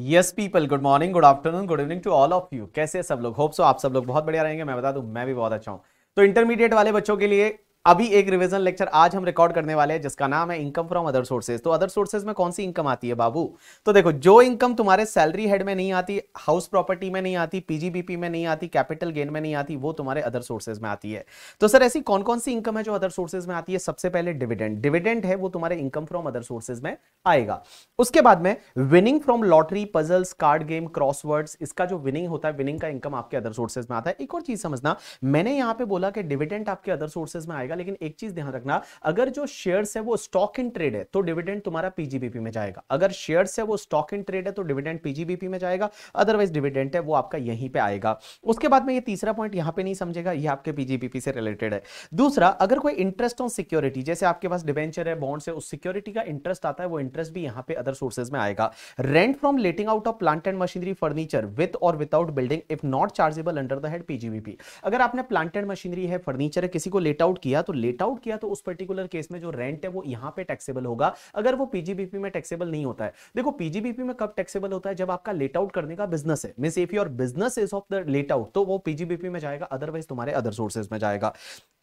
yes people good morning good afternoon good evening to all of you कैसे सब लोग hope so आप सब लोग बहुत बढ़िया रहेंगे मैं बता दूं मैं भी बहुत अच्छा हूं तो इंटरमीडिएट वाले बच्चों के लिए अभी एक रिवीजन लेक्चर आज हम रिकॉर्ड करने वाले हैं जिसका नाम है इनकम फ्रॉम अदर सोर्सेज तो अदर सोर्सेज में कौन सी इनकम आती है बाबू तो देखो जो इनकम तुम्हारे सैलरी हेड में नहीं आती हाउस प्रॉपर्टी में नहीं आती पीजीबीपी में नहीं आती कैपिटल गेन में नहीं आती वो तुम्हारे अदर सोर्सेज में आती है तो सर ऐसी कौन कौन सी इनकम है जो अदर सोर्सेज में आती है सबसे पहले डिविडेंड डिविडेंड है वो तुम्हारे इनकम फ्रॉम अदर सोर्सेज में आएगा उसके बाद में winning from lottery puzzles card game crosswords इसका जो विनिंग होता है विनिंग का इनकम आपके अदर सोर्सेज में आता है एक और चीज समझना मैंने यहां पर बोला कि डिविडेंट आपके अदर सोर्सेज में आएगा जाएगा लेकिन एक चीज ध्यान रखना अगर जो शेयर्स है वो स्टॉक इन ट्रेड है तो डिविडेंड तुम्हारा पीजीबीपी में जाएगा अगर शेयर्स है वो स्टॉक इन ट्रेड है तो डिविडेंड पीजीबीपी में जाएगा अदरवाइज डिविडेंड है वो आपका यहीं पे आएगा उसके बाद में ये तीसरा पॉइंट यहां पे नहीं समझेगा ये आपके पीजीबीपी से रिलेटेड है दूसरा अगर कोई इंटरेस्ट ऑन सिक्योरिटी जैसे आपके पास डिवेंचर है बॉन्ड्स है उस सिक्योरिटी का इंटरेस्ट आता है वो इंटरेस्ट भी यहां पे अदर सोर्सेज में आएगा rent from letting out of plant and machinery furniture with और without building if not chargeable under the head PGBP अगर आपने प्लांट एंड मशीनरी है फर्नीचर है किसी को लेट आउट किया किया तो लेट आउट किया तो उस पर्टिकुलर केस में जो रेंट है वो यहां पे टैक्सेबल होगा अगर वो पीजीबीपी में टैक्सेबल नहीं होता है देखो पीजीबीपी में कब टैक्सेबल होता है जब आपका लेट आउट करने का बिजनेस है mean if your business is of the let out तो वो पीजीबीपी में जाएगा अदरवाइज तुम्हारे अदर सोर्सेज में जाएगा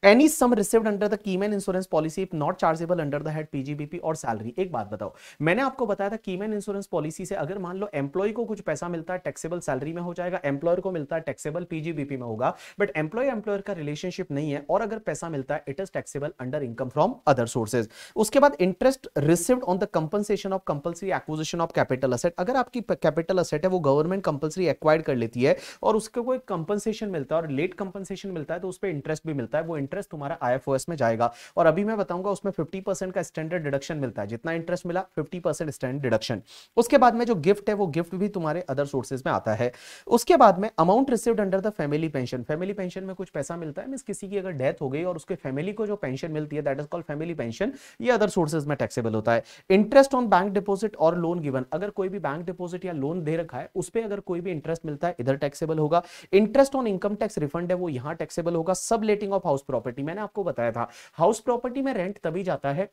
any sum receive under the keyman insurance policy if not chargeable under the head PGBP और सैलरी एक बात बताओ मैंने आपको बताया था कीमैन इंश्योरेंस पॉलिसी से अगर मान लो एम्प्लॉय को कुछ पैसा मिलता है टैक्सेबल सैलरी में हो जाएगा एम्प्लॉयर को मिलता है टैक्सेबल पीजीबीपी में होगा बट एम्प्लॉय एम्प्लॉयर का रिलेशनशिप नहीं है और अगर पैसा मिलता है it is taxable under income from other sources उसके बाद interest received on the compensation of compulsory acquisition of capital asset अगर आपकी कैपिटल असेट है वो गवर्नमेंट कंपल्सरी एक्वायर कर लेती है और उसको कोई कंपनसेशन मिलता है और लेट कंपनसेशन मिलता है तो उस पर इंटरेस्ट भी मिलता है वो इंटरेस्ट तुम्हारा आईएफओएस में जाएगा और अभी मैं बताऊंगा उसमें 50% का स्टैंडर्ड डिडक्शन मिलता है जितना इंटरेस्ट मिला 50% स्टैंडर्ड डिडक्शन उसके बाद में जो गिफ्ट है वो गिफ्ट भी तुम्हारे अदर सोर्सेज में आता है उसके बाद में amount receive under the family pension family pension में कुछ पैसा मिलता है मीन किसी की अगर डेथ हो गई और उसके फैमिली को जो पेंशन मिलती है that is called family pension ये अदर सोर्सेज में टैक्सेबल होता है इंटरेस्ट ऑन बैंक डिपोजिट और लोन गिवन अगर कोई भी बैंक डिपोजिट या लोन दे रखा है उस पर अगर कोई भी इंटरेस्ट मिलता है इधर टैक्सेबल होगा interest on income tax refund है वो यहां टैक्सेबल होगा sub letting of house property property मैंने आपको बताया था हाउस प्रॉपर्टी में रेंट तभी जाता है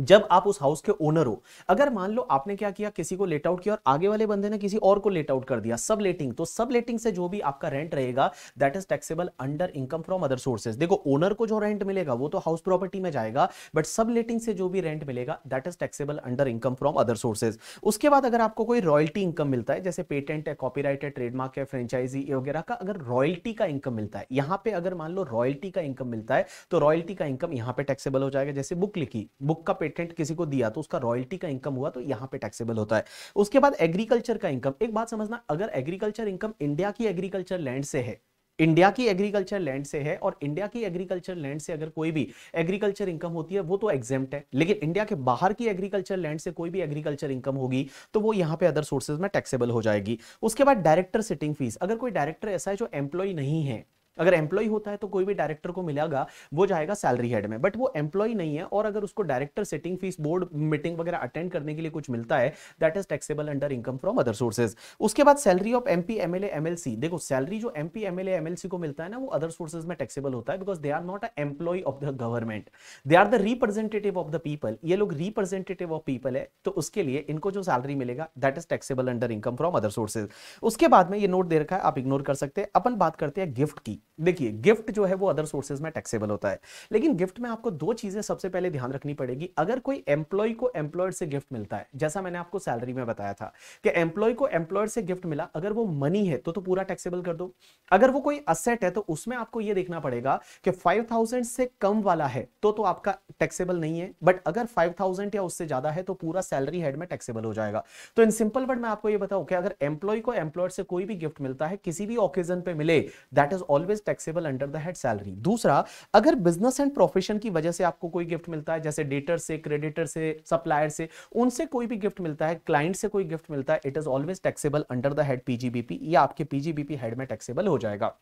जब आप उस हाउस के ओनर हो अगर मान लो आपने क्या किया किसी को लेट आउट किया और आगे वाले बंदे ने किसी और को लेट आउट कर दिया सब लेटिंग तो सब लेटिंग से जो भी आपका रेंट रहेगा that is taxable under income from other sources देखो ओनर को जो रेंट मिलेगा वो तो हाउस प्रॉपर्टी में जाएगा बट सब लेटिंग से जो भी रेंट मिलेगा that is taxable under income from other sources उसके बाद अगर आपको कोई रॉयल्टी इनकम मिलता है जैसे पेटेंट है कॉपी है ट्रेडमार्क है फ्रेंचाइजी वगैरह का अगर रॉयल्टी का इनकम मिलता है यहां पर अगर मान लो रॉयल्टी का इनकम मिलता है तो रॉयल्टी का इनकम यहां पर टैक्सेबल हो जाएगा जैसे बुक लिखी बुक का पेटेंट किसी को दिया तो उसका रॉयल्टी का इनकम हुआ तो यहाँ पे टैक्सेबल होता है उसके बाद एग्रीकल्चर का इनकम एक बात समझना अगर एग्रीकल्चर इनकम इंडिया की एग्रीकल्चर लैंड से है इंडिया की एग्रीकल्चर लैंड से है और इंडिया की एग्रीकल्चर लैंड से अगर कोई भी एग्रीकल्चर इनकम होती है वो तो एग्जेम्प्ट है लेकिन इंडिया के बाहर की एग्रीकल्चर लैंड से कोई भी एग्रीकल्चर इनकम होगी तो वो यहाँ पे अदर सोर्सेज में टैक्सेबल हो जाएगी उसके बाद डायरेक्टर सिटिंग फीस अगर कोई डायरेक्टर ऐसा है जो एम्प्लॉय नहीं है अगर एम्प्लॉय होता है तो कोई भी डायरेक्टर को मिलेगा वो जाएगा सैलरी हेड में बट वो एम्प्लॉय नहीं है और अगर उसको director sitting fees board meeting वगैरह अटेंड करने के लिए कुछ मिलता है that is taxable under income from other sources उसके बाद salary of MP L MLC देखो सैलरी जो एमपी एमएलए एमएलसी को मिलता है ना वो अदर सोर्सेज में टैक्सेबल होता है because they are not a employ of the government they are the representative of the people ये लोग रिप्रेजेंटेटिव ऑफ पीपल है तो उसके लिए इनको जो सैलरी मिलेगा that is taxable under income from other sources उसके बाद में ये नोट दे रखा है आप इग्नोर कर सकते हैं अपन बात करते हैं गिफ्ट की देखिए गिफ्ट जो है वो अदर सोर्सेज में टैक्सेबल होता है लेकिन गिफ्ट में आपको दो चीजें सबसे पहले ध्यान रखनी पड़ेगी अगर कोई एम्प्लॉय को एम्प्लॉयर से गिफ्ट मिलता है जैसा मैंने आपको सैलरी में बताया था कि एम्प्लॉय को एम्प्लॉयर से गिफ्ट मिला अगर वो मनी है तो तो पूरा टैक्सेबल कर दो अगर वो कोई असेट है तो उसमें आपको ये देखना पड़ेगा कि फाइव से कम वाला है तो तो आपका टैक्सेबल नहीं है बट अगर फाइव या उससे ज्यादा है तो पूरा सैलरी हेड में टैक्सेबल हो जाएगा तो इन सिंपल वर्ड में आपको ये बताऊं कि अगर एम्प्लॉय को एम्प्लॉयर से कोई भी गिफ्ट मिलता है किसी भी ओकेजन पे मिले that is always always taxable under the head salary दूसरा अगर बिजनेस एंड प्रोफेशन की वजह से आपको कोई गिफ्ट मिलता है जैसे डेटर से क्रेडिटर से सप्लायर से उनसे कोई भी गिफ्ट मिलता है क्लाइंट से कोई गिफ्ट मिलता है it is always taxable under the head PGBP या आपके पीजीबीपी हेड में टैक्सेबल हो जाएगा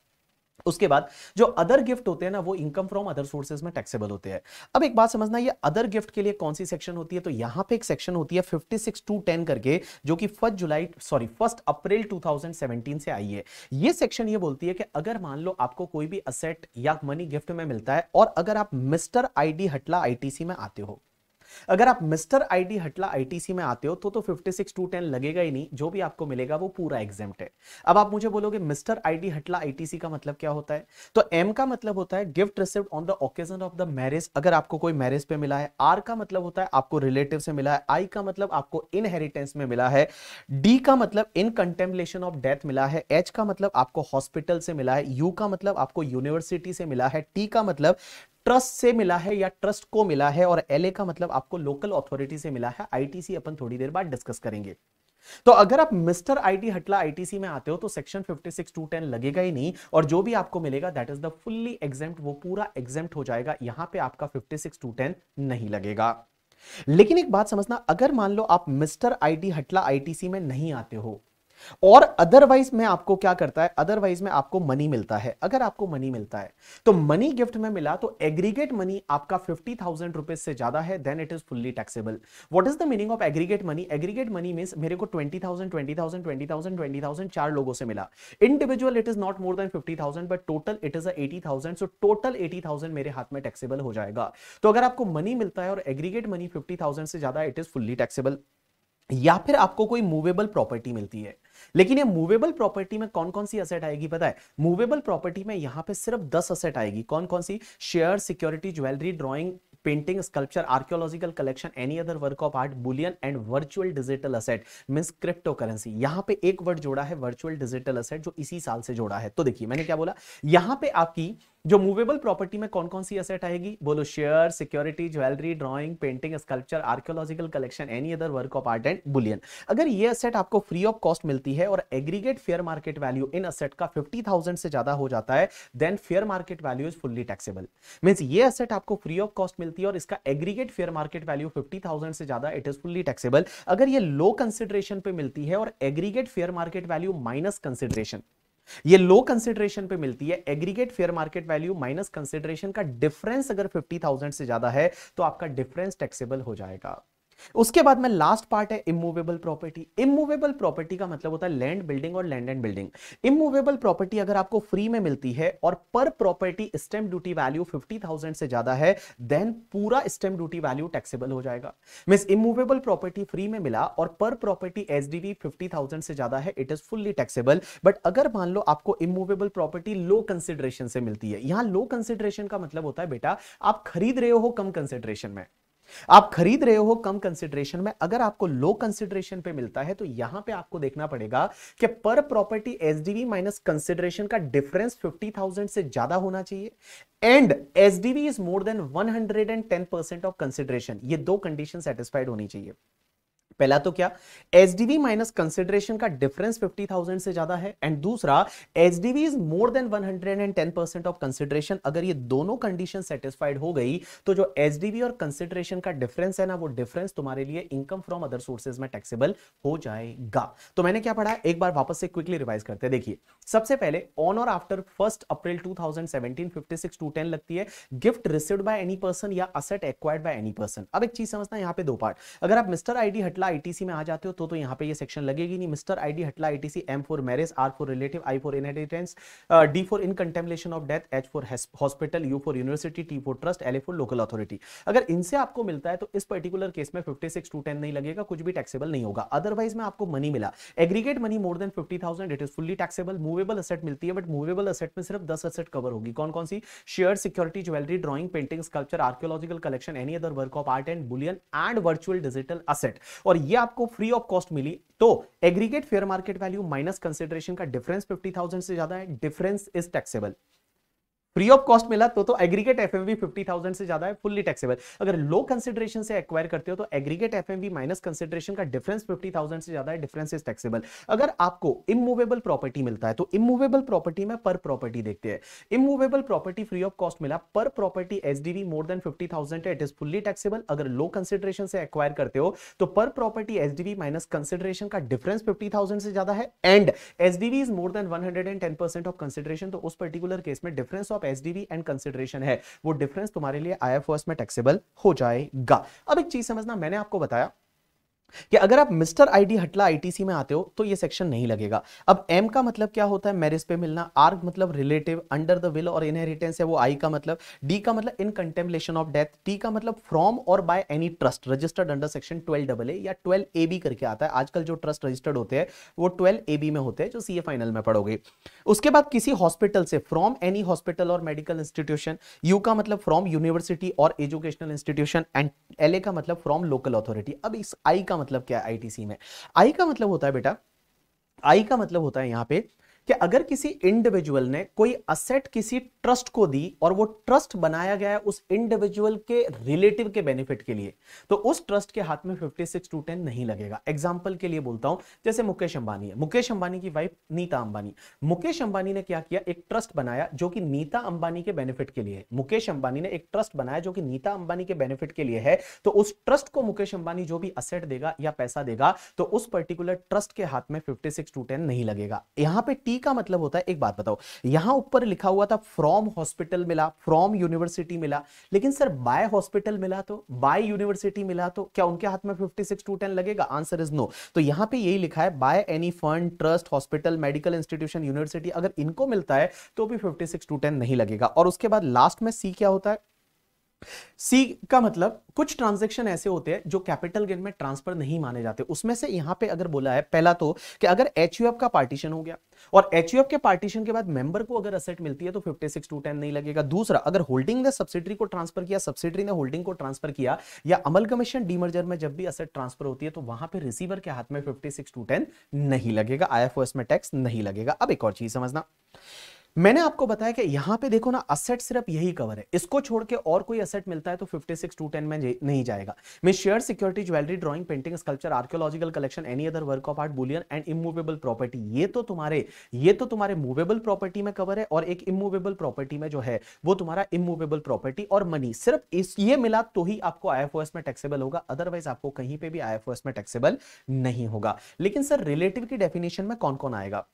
उसके बाद जो अदर गिफ्ट होते हैं ना वो इनकम फ्रॉम अदर सोर्सेज में टैक्सेबल होते हैं अब एक बात समझना ये अदर गिफ्ट के लिए कौन सी सेक्शन होती है तो यहां पे एक सेक्शन होती है 56210 टू करके जो कि first July sorry first April 2017 से आई है ये सेक्शन ये बोलती है कि अगर मान लो आपको कोई भी असेट या मनी गिफ्ट में मिलता है और अगर आप मिस्टर आईडी हटला आईटीसी में आते हो अगर आप मिस्टर आईटी हटला आईटीसी में आते हो तो तो 56 टू 10 लगेगा ही नहीं जो भी आपको मिलेगा वो पूरा एग्जाम्प्ट है अब आप मुझे बोलोगे मिस्टर आईटी हटला आईटीसी का मतलब क्या होता है तो एम का मतलब होता है gift receipt on the occasion of the marriage अगर आपको कोई मैरिज पे मिला है आर का मतलब होता है आपको रिलेटिव से मिला है आई का मतलब आपको इनहेरिटेंस में मिला है डी का मतलब इन कंटेम्पलेशन ऑफ डेथ मिला है एच का मतलब आपको हॉस्पिटल से मिला है यू का मतलब आपको यूनिवर्सिटी से मिला है टी का मतलब ट्रस्ट से मिला है या ट्रस्ट को मिला है और एलए का मतलब आपको लोकल अथॉरिटी से मिला है आईटीसी अपन थोड़ी देर बाद डिस्कस करेंगे तो अगर आप मिस्टर आईटी हटला आईटीसी में आते हो तो सेक्शन 56 टू 10 लगेगा ही नहीं और जो भी आपको मिलेगा that is the fully exempt वो पूरा एग्जेम्प्ट हो जाएगा यहां पे आपका 56 टू नहीं लगेगा लेकिन एक बात समझना अगर मान लो आप मिस्टर आईटी हटला आईटीसी में नहीं आते हो और अदरवाइज में आपको क्या करता है अदरवाइज में आपको मनी मिलता है अगर आपको मनी मिलता है तो मनी गिफ्ट में मिला तो एग्रीगेट मनी आपका फिफ्टी थाउजेंड रुपीज से ज्यादा है then it is fully taxable what is the meaning of aggregate money aggregate money mean मेरे को twenty thousand twenty thousand twenty thousand twenty thousand चार लोगों से मिला individual it is not more than fifty thousand but total it is eighty thousand so total eighty thousand मेरे हाथ में taxable हो जाएगा तो अगर आपको मनी मिलता है और एग्रीगेट मनी फिफ्टी थाउजेंड से ज्यादा इट इज फुल्ली टैक्सेबल या फिर आपको कोई मूवेबल प्रॉपर्टी मिलती है लेकिन ये मूवेबल प्रॉपर्टी में कौन कौन सी असेट आएगी पता है मूवेबल प्रॉपर्टी में यहां पे सिर्फ दस असेट आएगी कौन कौन सी share security jewellery drawing painting sculpture archaeological collection any other work of art bullion and virtual digital asset means cryptocurrency यहां पे एक वर्ड जोड़ा है वर्चुअल डिजिटल असेट जो इसी साल से जोड़ा है तो देखिए मैंने क्या बोला यहां पे आपकी जो मूवेबल प्रॉपर्टी में कौन कौन सी असेट आएगी बोलो share security jewellery drawing painting sculpture archaeological collection any other work of art and bullion अगर ये असेट आपको फ्री ऑफ कॉस्ट मिलती है और एग्रीगेट फेयर मार्केट वैल्यू इन असेट का फिफ्टी थाउजेंड से ज्यादा हो जाता है then fair market value is fully taxable means ये असेट आपको फ्री ऑफ कॉस्ट मिलती है और इसका aggregate fair market value fifty thousand से ज्यादा इट इज फुल्ली टैक्सेबल अगर ये लो कंसिडरेशन पे मिलती है और aggregate fair market value minus consideration ये लो कंसिडरेशन पे मिलती है aggregate fair market value minus consideration का डिफरेंस अगर 50,000 से ज्यादा है तो आपका डिफरेंस टैक्सेबल हो जाएगा उसके बाद में लास्ट पार्ट है इमूवेबल प्रॉपर्टी इमूवेबल प्रॉपर्टी का मतलब होता है लैंड बिल्डिंग और land and building immovable property अगर आपको फ्री में मिलती है और per property stamp duty value thousand से ज्यादा है देन पूरा स्टेम ड्यूटी वैल्यू टैक्सेबल हो जाएगा मीन इमूवेबल प्रॉपर्टी फ्री में मिला और पर प्रॉपर्टी एस डी से ज्यादा है it is fully taxable but अगर मान लो आपको इमूवेबल प्रॉपर्टी लो कंसिडरेशन से मिलती है यहां लो कंसिडरेशन का मतलब होता है बेटा आप खरीद रहे हो कम कंसिडरेशन में आप खरीद रहे हो कम कंसिडरेशन में अगर आपको लो कंसिडरेशन पे मिलता है तो यहां पे आपको देखना पड़ेगा कि per property SDV minus consideration का डिफरेंस 50,000 से ज्यादा होना चाहिए and SDV is more than 110% of consideration ये दो कंडीशन सेटिस्फाइड होनी चाहिए पहला तो क्या H D V minus consideration का डिफरेंस फिफ्टी थाउजेंड से ज्यादा है एंड दूसरा H D V is more than one hundred and ten percent of consideration अगर ये दोनों कंडीशन सेटिस्फाइड हो गई तो जो एच डी वी और कंसिडरेशन का डिफरेंस है ना वो डिफरेंस तुम्हारे लिए इनकम फ्रॉम अदर सोर्सेज में टैक्सेबल हो जाएगा तो मैंने क्या पढ़ा एक बार वापस से क्विकली रिवाइज करते हैं देखिए सबसे पहले ऑन और after first April two thousand seventeen fifty six two ten लगती है gift receive by any person या asset acquired by any person अब एक चीज समझना यहाँ पे दो पार्ट अगर आप मिस्टर आई डी हटला हटला आईटीसी में आ जाते हो तो तो यहाँ पे ये सेक्शन लगेगी नहीं मिस्टर आईडी हटला ITC M for marriage R for relative I for inheritance D for in contemplation of death H for hospital U for university T for trust L A for local authority अगर इनसे आपको मिलता है तो इस particular case में fifty six two ten नहीं लगेगा कुछ भी टैक्सेबल नहीं होगा अदरवाइज में आपको मनी मिला aggregate money more than fifty thousand it is fully taxable movable asset मिलती है बट मूवेबल असेट में सिर्फ दस असेट कवर होगी कौन कौन सी share security jewellery drawing painting sculpture archaeological collection any other work of art and bullion and virtual digital asset और और ये आपको फ्री ऑफ कॉस्ट मिली तो aggregate fair market value minus consideration का डिफरेंस फिफ्टी थाउजेंड से ज्यादा है difference is taxable free of cost मिला तो तो aggregate F MV fifty thousand से ज्यादा है फुल्ली टैक्सेबल अगर लो कंसिडरेशन से एक्वायर करते हो तो aggregate F MV minus consideration का डिफरेंस फिफ्टी थाउजेंड से ज्यादा है डिफरेंस इज टैक्सेबल अगर आपको इमूवेबल प्रॉपर्टी मिलता है तो इमूवेबल प्रॉपर्टी में पर प्रॉपर्टी देखते हैं immovable property free of cost मिला पर property S more than fifty thousand है इट इज फुल्ली टैक्सेबल अगर लो कंसिडरेशन से एक्वायर करते हो तो पर प्रॉपर्टी एसडीवी माइनस कंसिडरेशन का डिफरेंस थाउजेंड से ज्यादा है and SDV is more than percent of consideration तो उस पर्टिकुलर केस में difference of SDV and consideration है वो डिफरेंस तुम्हारे लिए आई में टैक्सेबल हो जाएगा अब एक चीज समझना मैंने आपको बताया कि अगर आप मिस्टर आईडी हटला आईटीसी में आते हो तो ये सेक्शन नहीं लगेगा अब एम का मतलब क्या होता है मैरिज पे मिलना आर मतलब रिलेटिव अंडर द विल और इनहेरिटेंस है वो आई का मतलब डी का मतलब in contemplation of death T का मतलब फ्रॉम और by any trust registered under section twelve double A या ट्वेल्व ए बी करके आता है आजकल जो ट्रस्ट रजिस्टर्ड होते हैं वो ट्वेल्व ए बी में होते हैं जो सी ए फाइनल में पढ़ोगे उसके बाद किसी हॉस्पिटल से फ्रॉम एनी हॉस्पिटल और मेडिकल इंस्टीट्यूशन यू का मतलब फ्रॉम यूनिवर्सिटी और educational institution and L A का मतलब फ्रॉम लोकल अथॉरिटी अब इस आई का मतलब क्या है आईटीसी में आई का मतलब होता है बेटा आई का मतलब होता है यहाँ पे कि अगर किसी इंडिविजुअल ने कोई असेट किसी ट्रस्ट को दी और वो ट्रस्ट बनाया गया है उस इंडिविजुअल के रिलेटिव के बेनिफिट के लिए तो उस ट्रस्ट के हाथ में 56 टू 10 नहीं लगेगा एग्जांपल के लिए बोलता हूं जैसे मुकेश अंबानी है मुकेश अंबानी की वाइफ नीता अंबानी मुकेश अंबानी ने क्या किया एक ट्रस्ट बनाया जो कि नीता अंबानी के बेनिफिट के लिए है मुकेश अंबानी ने एक ट्रस्ट बनाया जो कि नीता अंबानी के बेनिफिट के लिए है तो उस ट्रस्ट को मुकेश अंबानी जो भी असेट देगा या पैसा देगा तो उस पर्टिकुलर ट्रस्ट के हाथ में फिफ्टी सिक्स टू टेन नहीं लगेगा यहां पर टी फ्री का मतलब होता है एक बात बताओ यहां ऊपर लिखा हुआ था फ्रॉम हॉस्पिटल मिला फ्रॉम यूनिवर्सिटी मिला लेकिन सर बाय हॉस्पिटल मिला तो बाय यूनिवर्सिटी मिला तो क्या उनके हाथ में फिफ्टी सिक्स टू टेन लगेगा आंसर इज नो तो यहां पे यही लिखा है by any fund trust hospital medical institution university अगर इनको मिलता है तो भी फिफ्टी सिक्स टू टेन नहीं लगेगा और उसके बाद लास्ट में सी क्या होता है सी का मतलब कुछ ट्रांजैक्शन ऐसे होते हैं जो कैपिटल गेन में ट्रांसफर नहीं माने जाते उसमें से यहां पे अगर बोला है पहला तो कि अगर एच का पार्टीशन हो गया और एच के पार्टीशन के बाद मेंबर को अगर असेट मिलती है तो 56 टू टेन नहीं लगेगा दूसरा अगर होल्डिंग ने सब्सिडी को ट्रांसफर किया सब्सिडी ने होल्डिंग को ट्रांसफर किया या अमल कमीशन डीमर्जर में जब भी असेट ट्रांसफर होती है तो वहां पर रिसीवर के हाथ में फिफ्टी टू टेन नहीं लगेगा आई में टैक्स नहीं लगेगा अब एक और चीज समझना मैंने आपको बताया कि यहां पे देखो ना असेट सिर्फ यही कवर है इसको छोड़ के और कोई असेट मिलता है तो 56210 टू में नहीं जाएगा मैं share security jewellery drawing painting sculpture archaeological collection any other work of art bullion and immovable property ये तो तुम्हारे ये तो तुम्हारे मूवेबल प्रॉपर्टी में कवर है और एक इमूवेबल प्रॉपर्टी में जो है वो तुम्हारा इमूवेबल प्रॉपर्टी और मनी सिर्फ इस ये मिला तो ही आपको आई में टैक्सेबल होगा अदरवाइज आपको कहीं पर भी आई में टैक्सेबल नहीं होगा लेकिन सर रिलेटिव की डेफिनेशन में कौन कौन आएगा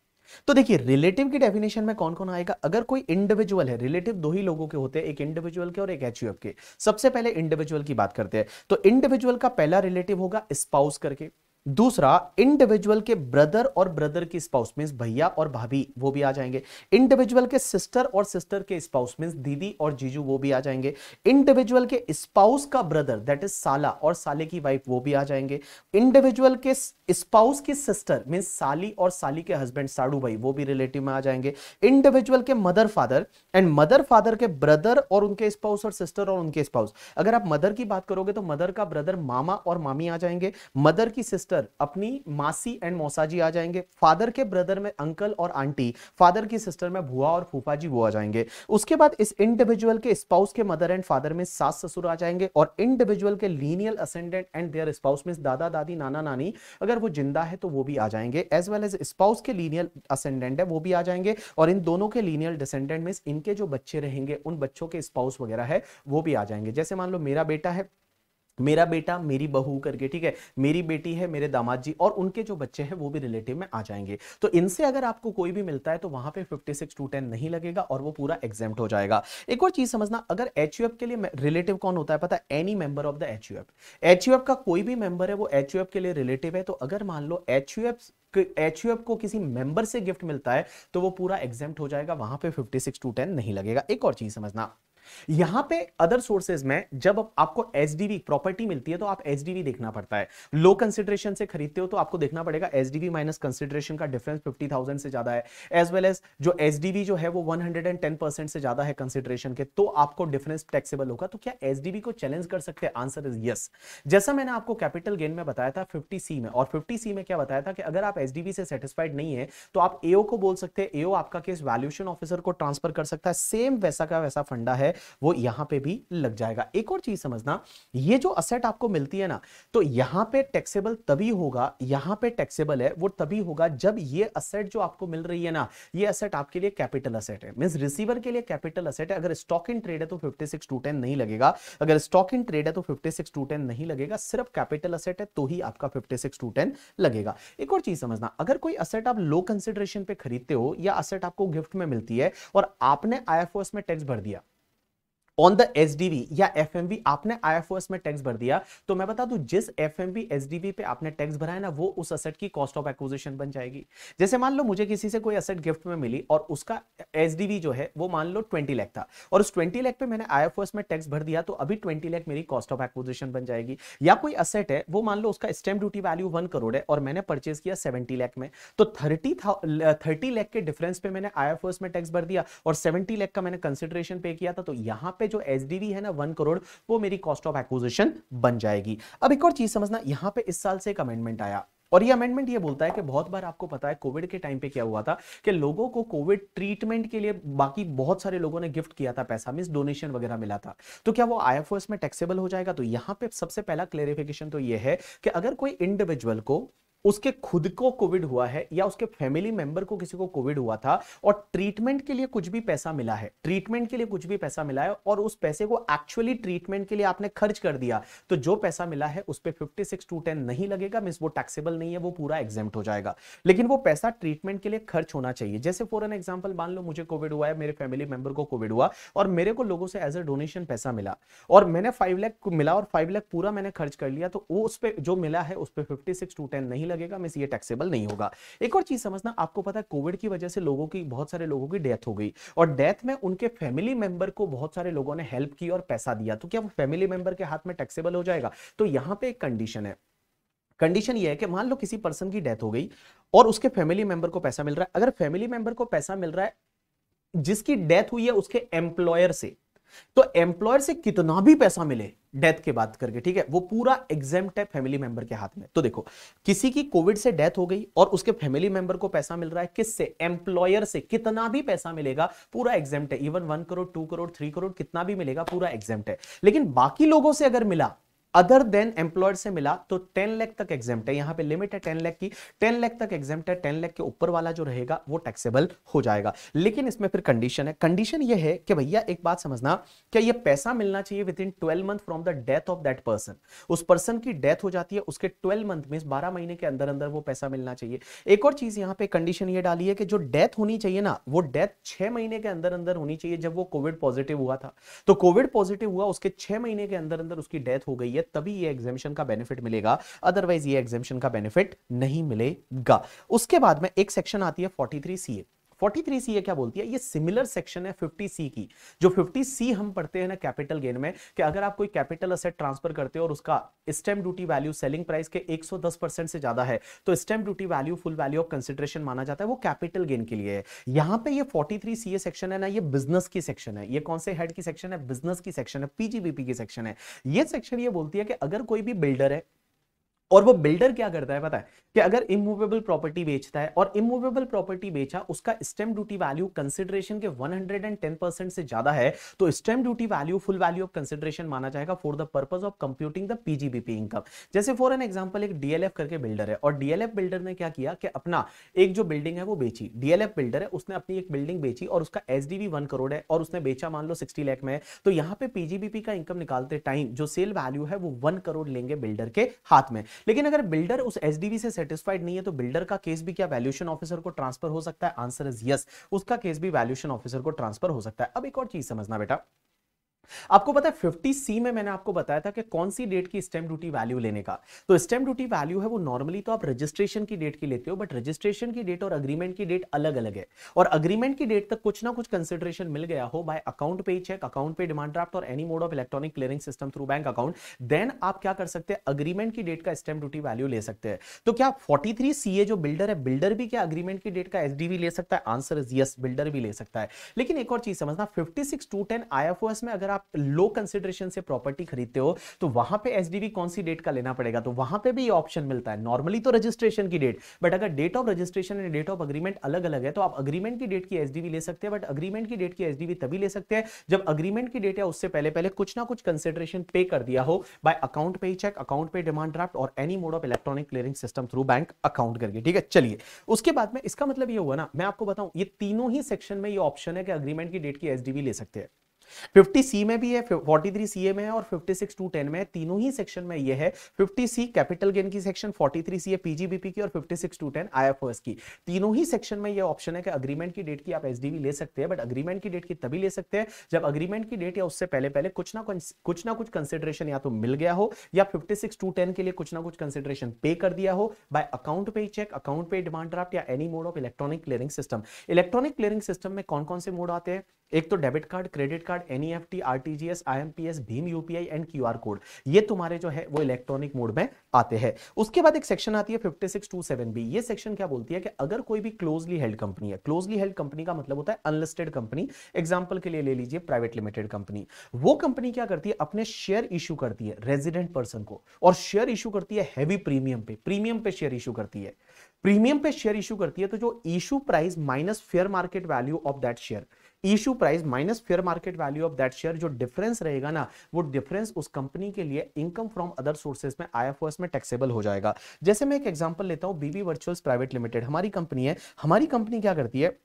तो देखिए रिलेटिव की डेफिनेशन में कौन कौन आएगा अगर कोई इंडिविजुअल है रिलेटिव दो ही लोगों के होते हैं एक इंडिविजुअल के और एक एच के सबसे पहले इंडिविजुअल की बात करते हैं तो इंडिविजुअल का पहला रिलेटिव होगा स्पाउस करके दूसरा इंडिविजुअल के ब्रदर और ब्रदर की स्पाउस मीन भैया और भाभी वो भी आ जाएंगे इंडिविजुअल के सिस्टर और सिस्टर के स्पाउस मीन दीदी और जीजू वो भी आ जाएंगे इंडिविजुअल के स्पाउस का ब्रदर दैट इज साला और साले की वाइफ वो भी आ जाएंगे इंडिविजुअल के स्पाउस की सिस्टर मीन्स साली और साली के हस्बैंड साड़ू भाई वो भी रिलेटिव में आ जाएंगे इंडिविजुअल के mother father and mother father के ब्रदर और उनके स्पाउस और सिस्टर और उनके स्पाउस अगर आप मदर की बात करोगे तो मदर का ब्रदर मामा और मामी आ जाएंगे मदर की सिस्टर सिस्टर अपनी मासी एंड मौसाजी आ जाएंगे फादर के ब्रदर में अंकल और आंटी फादर की सिस्टर में भुआ और फूफा जी वो आ जाएंगे उसके बाद इस इंडिविजुअल के स्पाउस के मदर एंड फादर में सास ससुर आ जाएंगे और इंडिविजुअल के lineal ascendant and their spouse में दादा दादी नाना नानी अगर वो जिंदा है तो वो भी आ जाएंगे एज वेल एज स्पाउस के लीनियल असेंडेंट है वो भी आ जाएंगे और इन दोनों के लीनियल डिसेंडेंट में इनके जो बच्चे रहेंगे उन बच्चों के स्पाउस वगैरह है वो भी आ जाएंगे जैसे मान लो मेरा बेटा है मेरा बेटा मेरी बहू करके ठीक है मेरी बेटी है मेरे दामाद जी और उनके जो बच्चे हैं वो भी रिलेटिव में आ जाएंगे तो इनसे अगर आपको कोई भी मिलता है तो वहां पे 56 टू 10 नहीं लगेगा और वो पूरा एग्जाम हो जाएगा एक और चीज समझना अगर एच के लिए रिलेटिव कौन होता है पता है any member of the H H का कोई भी मेंबर है वो एच के लिए रिलेटिव है तो अगर मान लो एच एच को किसी मेंबर से गिफ्ट मिलता है तो वो पूरा एग्जाम हो जाएगा वहां पे 56 टू 10 नहीं लगेगा एक और चीज समझना यहां पे अदर सोर्सेज में जब आपको एसडीवी प्रॉपर्टी मिलती है तो आप एसडीवी देखना पड़ता है लो कंसिडरेशन से खरीदते हो तो आपको देखना पड़ेगा एसडीवी माइनस कंसिडरेशन का डिफरेंस फिफ्टी थाउजेंड से ज्यादा है एज वेल एज जो एसडीवी जो है वो one hundred and ten percent से ज्यादा है कंसिडरेशन के तो आपको डिफरेंस टैक्सेबल होगा तो क्या एसडीवी को चैलेंज कर सकते हैं आंसर इज यस जैसा मैंने आपको कैपिटल गेन में बताया था फिफ्टी सी में और फिफ्टी सी में क्या बताया था कि अगर आप एसडीवी से सेटिस्फाइड नहीं है तो आप एओ को बोल सकते हैं एओ आपका केस वैल्यूशन ऑफिसर को ट्रांसफर कर सकता है सेम वैसा का वैसा फंडा है वो यहां पे भी लग जाएगा एक और चीज समझना ये जो असेट आपको मिलती है ना तो यहां पे टैक्सेबल तभी होगा यहां पे टैक्सेबल है वो तभी होगा जब ये असेट जो आपको मिल रही है ना ये असेट आपके लिए कैपिटल असेट है मीन रिसीवर के लिए कैपिटल असेट है अगर स्टॉक इन ट्रेड है तो फिफ्टी सिक्स टू टेन नहीं लगेगा अगर स्टॉक इन ट्रेड है तो फिफ्टी सिक्स टू टेन नहीं लगेगा सिर्फ कैपिटल असेट है तो ही आपका फिफ्टी सिक्स टू टेन लगेगा एक और चीज समझना अगर कोई असेट आप लो कंसिडरेशन पे खरीदते हो या असेट आपको गिफ्ट में मिलती है और आपने आईएफओएस में टैक्स भर दिया ऑन द एस या एफ आपने आई में टैक्स भर दिया तो मैं बता दू जिस एफ एम पे आपने टैक्स भरा है ना वो उस असेट की कॉस्ट ऑफ एक्विजिशन बन जाएगी जैसे मान लो मुझे किसी से कोई असेट गिफ्ट में मिली और उसका एस जो है वो मान लो ट्वेंटी लैख था और उस ट्वेंटी लैख पे मैंने आई में टैक्स भर दिया तो अभी ट्वेंटी लैख मेरी कॉस्ट ऑफ एक्विजिशन बन जाएगी या कोई असेट है वो मान लो उसका stamp duty value one crore है और मैंने परचेज किया सेवेंटी लैख में तो थर्टी थर्टी लैख के डिफरेंस पे मैंने आई में टैक्स भर दिया और सेवेंटी लैख का मैंने कंसिडरेशन पे किया था तो यहाँ पे पे जो एस है ना वन करोड़ वो मेरी कॉस्ट ऑफ एक्विजिशन बन जाएगी अब एक और चीज समझना यहाँ पे इस साल से एक अमेंडमेंट आया और ये अमेंडमेंट ये बोलता है कि बहुत बार आपको पता है कोविड के टाइम पे क्या हुआ था कि लोगों को कोविड ट्रीटमेंट के लिए बाकी बहुत सारे लोगों ने गिफ्ट किया था पैसा मीन डोनेशन वगैरह मिला था तो क्या वो आई में टैक्सेबल हो जाएगा तो यहां पे सबसे पहला क्लेरिफिकेशन तो ये है कि अगर कोई इंडिविजुअल को उसके खुद को कोविड हुआ है या उसके फैमिली मेंबर को किसी को कोविड हुआ था और ट्रीटमेंट के लिए कुछ भी पैसा मिला है ट्रीटमेंट के लिए कुछ भी पैसा मिला है और उस पैसे को एक्चुअली ट्रीटमेंट के लिए आपने खर्च कर दिया तो जो पैसा मिला है उस पर फिफ्टी सिक्स टू टेन नहीं लगेगा मीन वो टैक्सेबल नहीं है वो पूरा एग्जाम हो जाएगा लेकिन वो पैसा ट्रीटमेंट के लिए खर्च होना चाहिए जैसे फॉर एन एग्जाम्पल मान लो मुझे कोविड हुआ है मेरे फैमिली मेंबर को कोविड हुआ और मेरे को लोगों से एज ए डोनेशन पैसा मिला और मैंने फाइव लैख मिला और फाइव लैख पूरा मैंने खर्च कर लिया तो उस पर जो मिला है उस पर फिफ्टी सिक्स टू टेन नहीं लगेगा मिस ये टैक्सेबल नहीं होगा एक और चीज समझना आपको पता है कोविड की वजह से लोगों की बहुत सारे लोगों की डेथ हो गई और डेथ में उनके फैमिली मेंबर को बहुत सारे लोगों ने हेल्प की और पैसा दिया तो क्या वो फैमिली मेंबर के हाथ में टैक्सेबल हो जाएगा तो यहाँ पे एक कंडीशन है कंडीशन ये है कि मान लो किसी पर्सन की डेथ हो गई और उसके फैमिली मेंबर को पैसा मिल रहा है अगर फैमिली मेंबर को पैसा मिल रहा है जिसकी डेथ हुई है उसके एम्प्लॉयर से तो एम्प्लॉयर से कितना भी पैसा मिले डेथ के बाद करके ठीक है वो पूरा एग्जाम है फैमिली मेंबर के हाथ में तो देखो किसी की कोविड से डेथ हो गई और उसके फैमिली मेंबर को पैसा मिल रहा है किससे एम्प्लॉयर से कितना भी पैसा मिलेगा पूरा एग्जाम है even one crore two crore three crore कितना भी मिलेगा पूरा एग्जाम है लेकिन बाकी लोगों से अगर मिला अदर देन एम्प्लॉयड से मिला तो 10 लाख तक एग्जाम है यहां पे लिमिट है 10 लाख की 10 लाख तक एग्जाम है 10 लाख के ऊपर वाला जो रहेगा वो टैक्सेबल हो जाएगा लेकिन इसमें फिर कंडीशन है कंडीशन ये है कि भैया एक बात समझना क्या ये पैसा मिलना चाहिए within twelve month from the death of that person उस पर्सन की डेथ हो जाती है उसके ट्वेल्व मंथ मीन बारह महीने के अंदर अंदर वो पैसा मिलना चाहिए एक और चीज यहाँ पे कंडीशन ये डाली है कि जो डेथ होनी चाहिए ना वो डेथ छह महीने के अंदर अंदर होनी चाहिए जब वो कोविड पॉजिटिव हुआ था तो कोविड पॉजिटिव हुआ उसके छह महीने के अंदर अंदर उसकी डेथ हो गई है तभी ये एग्जामिशन का बेनिफिट मिलेगा अदरवाइज ये एग्जामिशन का बेनिफिट नहीं मिलेगा उसके बाद में एक सेक्शन आती है फोर्टी थ्री सी ए 43 सी क्या बोलती है ये सिमिलर सेक्शन है 50 सी की जो 50 सी हम पढ़ते हैं ना कैपिटल गेन में कि अगर आप कोई कैपिटल असेट ट्रांसफर करते हो और उसका stamp duty value selling price के 110 परसेंट से ज्यादा है तो stamp duty value full value of consideration माना जाता है वो कैपिटल गेन के लिए है यहां पे ये 43 सीए सेक्शन है ना ये बिजनेस की सेक्शन है ये कौन से हेड की सेक्शन है बिजनेस की सेक्शन है पीजीबीपी की सेक्शन है ये सेक्शन ये बोलती है कि अगर कोई भी बिल्डर है और वो बिल्डर क्या करता है पता है कि अगर इमूवेबल प्रॉपर्टी बेचता है और इमूवेबल प्रॉपर्टी बेचा उसका स्टेम ड्यूटी वैल्यू कंसिडरेशन के 110 परसेंट से ज्यादा है तो stamp duty value full value of consideration माना जाएगा for the purpose of computing the PGBP income जैसे फॉर एन एग्जाम्पल एक डीएलएफ करके बिल्डर है और डीएलएफ बिल्डर ने क्या किया कि अपना एक जो बिल्डिंग है वो बेची डीएलएफ बिल्डर है उसने अपनी एक बिल्डिंग बेची और उसका एस डी करोड़ है और उसने बेचा मान लो सिक्सटी लैख में तो यहाँ पे पीजीबीपी का इनकम निकालते टाइम जो सेल वैल्यू है वो वन करोड़ लेंगे बिल्डर के हाथ में लेकिन अगर बिल्डर उस एसडीवी से सेटिस्फाइड नहीं है तो बिल्डर का केस भी क्या वैल्यूशन ऑफिसर को ट्रांसफर हो सकता है आंसर इज यस उसका केस भी वैल्यूशन ऑफिसर को ट्रांसफर हो सकता है अब एक और चीज समझना बेटा आपको पता है फिफ्टी सी में मैंने आपको बताया था कि कौन सी डेट की स्टेम ड्यूटी वैल्यू लेने का तो स्टेम ड्यूटी वैल्यू है वो नॉर्मली तो आप रजिस्ट्रेशन की डेट की लेते हो बट रजिस्ट्रेशन की डेट और अग्रीमेंट की डेट अलग अलग है और अग्रीमेंट की डेट तक कुछ ना कुछ कंसिडरेशन मिल गया हो by account payee cheque account payee demand draft और any mode of electronic clearing system through bank account then आप क्या कर सकते हैं अग्रीमेंट की डेट का स्टेम ड्यूटी वैल्यू ले सकते हैं तो क्या फोर्टी थ्री सी ए जो बिल्डर है बिल्डर भी क्या अग्रीमेंट की डेट का एस ले सकता है आंसर इज यस बिल्डर भी ले सकता है लेकिन एक और चीज समझना fifty six two ten I में अगर आप लो कंसिडरेशन से प्रॉपर्टी खरीदते हो तो वहां पे एसडीवी कौन सी डेट का लेना पड़ेगा तो वहां पे भी ऑप्शन मिलता है नॉर्मली तो रजिस्ट्रेशन की डेट बट अगर date of registration and date of agreement अलग अलग है तो आप अग्रीमेंट की डेट की एसडीवी ले सकते हैं बट अग्रीमेंट की डेट की एसडीवी तभी ले सकते हैं जब अग्रीमेंट की डेट है उससे पहले पहले कुछ ना कुछ कंसिडरेशन पे कर दिया हो by account payee cheque account payee demand draft और any mode of electronic clearing system through bank account करके ठीक है चलिए उसके बाद में इसका मतलब ये हुआ ना मैं आपको बताऊं ये तीनों ही सेक्शन में ये ऑप्शन है कि अग्रीमेंट की डेट की एसडीवी ले सकते हैं 50 सी में भी है 43 सी में है और 56 सिक्स टू टेन में है तीनों ही सेक्शन में ये है 50 सी कैपिटल गेन की सेक्शन 43 थ्री सी है पीजीबीपी की और 56 सिक्स टू टेन आई की तीनों ही सेक्शन में ये ऑप्शन है कि अग्रीमेंट की डेट की आप एसडीवी ले सकते हैं बट अग्रीमेंट की डेट की तभी ले सकते हैं जब अग्रीमेंट की डेट या उससे पहले पहले कुछ ना कुछ ना कुछ कंसिडरेशन या तो मिल गया हो या फिफ्टी सिक्स टू टेन के लिए कुछ ना कुछ कंसिडरेशन पे कर दिया हो by account payee cheque account payee demand draft या any mode of electronic clearing system electronic clearing system में कौन कौन से मोड आते हैं एक तो debit card credit card N E F R भीम यूपीआई एंड क्यूआर कोड ये तुम्हारे जो है वो इलेक्ट्रॉनिक मोड में आते हैं उसके बाद एक सेक्शन आती है fifty six two seven B ये सेक्शन क्या बोलती है कि अगर कोई भी क्लोजली हेल्ड कंपनी है क्लोजली हेल्ड कंपनी का मतलब होता है अनलिस्टेड कंपनी एग्जाम्पल के लिए ले लीजिए प्राइवेट लिमिटेड कंपनी वो कंपनी क्या करती है अपने शेयर इशू करती है रेजिडेंट पर्सन को और शेयर इशू करती है हैवी प्रीमियम पे प्रीमियम पे शेयर इशू करती है प्रीमियम पे शेयर इशू करती है तो जो issue price minus fair market value of that share issue price minus fair market value of that share जो डिफरेंस रहेगा ना वो डिफरेंस उस कंपनी के लिए इनकम फ्रॉम अदर सोर्सेज में आईएफओएस में टैक्सेबल हो जाएगा जैसे मैं एक एग्जांपल लेता हूँ बीबी वर्चुअल्स प्राइवेट लिमिटेड हमारी कंपनी है हमारी कंपनी क्या करती है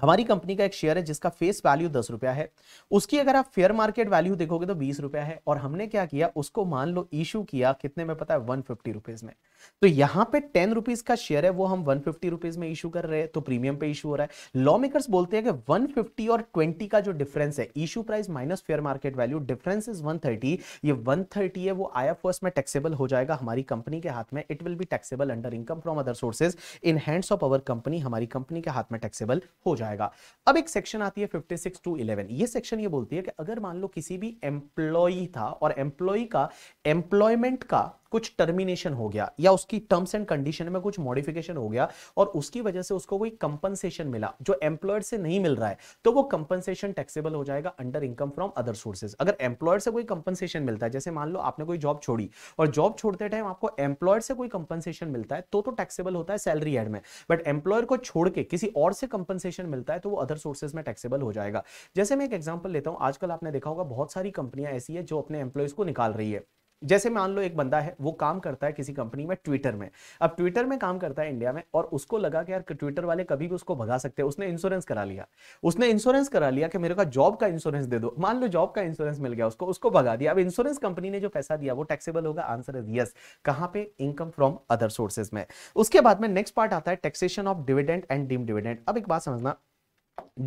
हमारी कंपनी का एक शेयर है जिसका फेस वैल्यू दस रुपया है उसकी अगर आप फेयर मार्केट वैल्यू देखोगे तो बीस रुपया है और हमने क्या किया उसको मान लो इशू किया कितने में पता है वन फिफ्टी रुपीज में तो यहाँ पे टेन रुपीज का शेयर है वो हम वन फिफ्टी रुपीज में इशू कर रहे हैं तो प्रीमियम पे इशू हो रहा है लॉ मेकर्स बोलते हैं कि वन फिफ्टी और ट्वेंटी का जो डिफरेंस है issue price minus fair market value difference is one thirty ये वन थर्टी है वो आया एफ में टैक्सेबल हो जाएगा हमारी कंपनी के हाथ में it will be taxable under income from other sources in hands of our company हमारी कंपनी के हाथ में टैक्सेबल हो जाएगा जाएगा अब एक सेक्शन आती है 56 टू 11 ये सेक्शन ये बोलती है कि अगर मान लो किसी भी एम्प्लॉय था और एम्प्लॉय का एम्प्लॉयमेंट का कुछ टर्मिनेशन हो गया या उसकी टर्म्स एंड कंडीशन में कुछ मॉडिफिकेशन हो गया और उसकी वजह से उसको कोई कंपनसेशन मिला जो एम्प्लॉयड से नहीं मिल रहा है तो वो कंपनसेशन टैक्सेबल हो जाएगा under income from other sources अगर एम्प्लॉयड से कोई कंपनसेशन मिलता है जैसे मान लो आपने कोई जॉब छोड़ी और जॉब छोड़ते टाइम आपको एम्प्लॉयड से कोई कंपनसेशन मिलता है तो तो टैक्सेबल होता है सैलरी एड में बट एम्प्लॉयर को छोड़ के किसी और से कंपनसेशन मिलता है तो वो अदर सोर्सेज में टैक्सेबल हो जाएगा जैसे मैं एक एग्जाम्पल लेता हूँ आजकल आपने देखा होगा बहुत सारी कंपनियां ऐसी है जो अपने एम्प्लॉयज को निकाल रही है जैसे मान लो एक बंदा है वो काम करता है किसी कंपनी में ट्विटर में अब ट्विटर में काम करता है इंडिया में और उसको लगा कि यार ट्विटर वाले कभी भी उसको भगा सकते हैं उसने इंश्योरेंस करा लिया उसने इंश्योरेंस करा लिया कि मेरे का जॉब का इंश्योरेंस दे दो मान लो जॉब का इंश्योरेंस मिल गया उसको उसको भगा दिया अब इंश्योरेंस कंपनी ने जो पैसा दिया वो टैक्सेबल होगा आंसर इज यस कहां पे इनकम फ्रॉम अदर सोर्सेज में उसके बाद में नेक्स्ट पार्ट आता है taxation of dividend and deem dividend अब एक बात समझना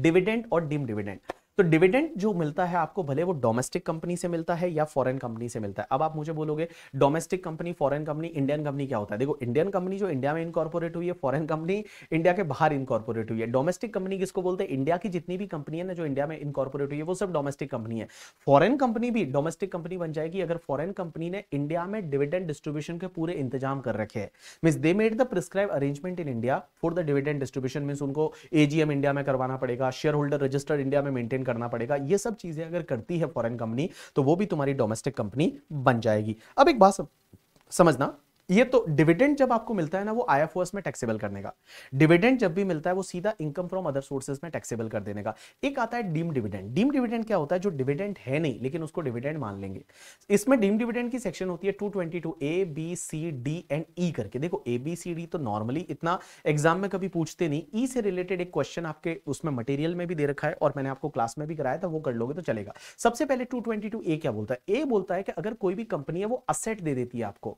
डिविडेंड और डीम डिविडेंड तो डिविडेंड जो मिलता है आपको भले वो डोमेस्टिक कंपनी से मिलता है या फॉरेन कंपनी से मिलता है अब आप मुझे बोलोगे domestic company foreign company Indian company क्या होता है देखो इंडियन कंपनी जो इंडिया में इनकॉर्पोरेट हुई है फॉरेन कंपनी इंडिया के बाहर इनकॉर्पोरेट हुई है डोमेस्टिक कंपनी किसको बोलते हैं इंडिया की जितनी भी कंपनी है ना जो इंडिया में इनकॉर्पोरेट हुई है वो सब डोमेस्टिक कंपनी है फॉरन कंपनी भी डोमेस्टिक कंपनी बन जाएगी अगर फॉरन कंपनी ने इंडिया में डिविडेंड डिस्ट्रीब्यूशन के पूरे इंतजाम कर रखे हैं mean they made the prescribe arrangement in India for the dividend distribution mean उनको एजीएम इंडिया में करवाना पड़ेगा शेयर होल्डर रजिस्टर्ड इंडिया में मेंटेन करना पड़ेगा ये सब चीजें अगर करती है फॉरेन कंपनी तो वो भी तुम्हारी डोमेस्टिक कंपनी बन जाएगी अब एक बात समझना ये तो डिविडेंड जब आपको मिलता है ना वो आईएफओएस में टैक्सेबल करने का डिविडेंड जब भी मिलता है वो सीधा इनकम फ्रॉम अदर सोर्सेज में टैक्सेबल कर देने का एक आता है डीम डिविडेंड डीम डिविडेंड क्या होता है जो डिविडेंड है नहीं लेकिन उसको डिविडेंड मान लेंगे इसमें डीम डिविडेंड की सेक्शन होती है two twenty two A B C D and E करके देखो ए बी सी डी तो नॉर्मली इतना एग्जाम में कभी पूछते नहीं ई e से रिलेटेड एक क्वेश्चन आपके उसमें मटेरियल में भी दे रखा है और मैंने आपको क्लास में भी कराया था वो कर लोगे तो चलेगा सबसे पहले टू ट्वेंटी टू ए क्या बोलता है ए बोलता है कि अगर कोई भी कंपनी है वो असेट दे देती है आपको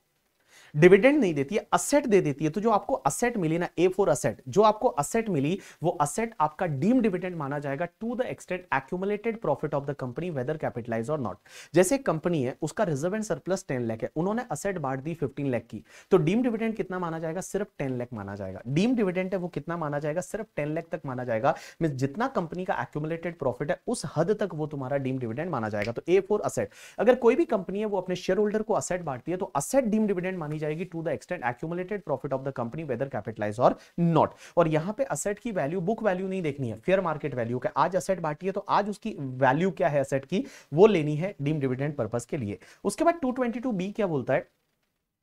डिविडेंड नहीं देती है असेट दे देती है तो जो आपको असेट मिली ना ए फोर असेट जो आपको असेट मिली वो असेट आपका डीम डिविडेंड माना जाएगा to the extent accumulated profit of the company whether capitalise और नॉट जैसे कंपनी है उसका reserve and surplus ten lakh है उन्होंने असेट बांट दी फिफ्टीन लैख की तो डीम डिविडेंड कितना माना जाएगा सिर्फ टेन लैख माना जाएगा डीम डिविडेंड है वो कितना माना जाएगा सिर्फ टेन लैख तक माना जाएगा मीन जितना कंपनी का एक्यूमुलेटेड प्रॉफिट है उस हद तक वो तुम्हारा डीम डिविडेंड माना जाएगा तो ए फोर असेट अगर कोई भी कंपनी है वो अपने शेयर होल्डर को असेट बांटती है तो असेट डीम डिविडेंड मानी जाएगी to the extent accumulated profit of the company whether capitalise और नॉट और यहाँ पे असेट की वैल्यू बुक वैल्यू नहीं देखनी है फेयर मार्केट वैल्यू का आज असेट बांटी है तो आज उसकी वैल्यू क्या है असेट की वो लेनी है डीम डिविडेंड पर्पज के लिए उसके बाद टू बी क्या बोलता है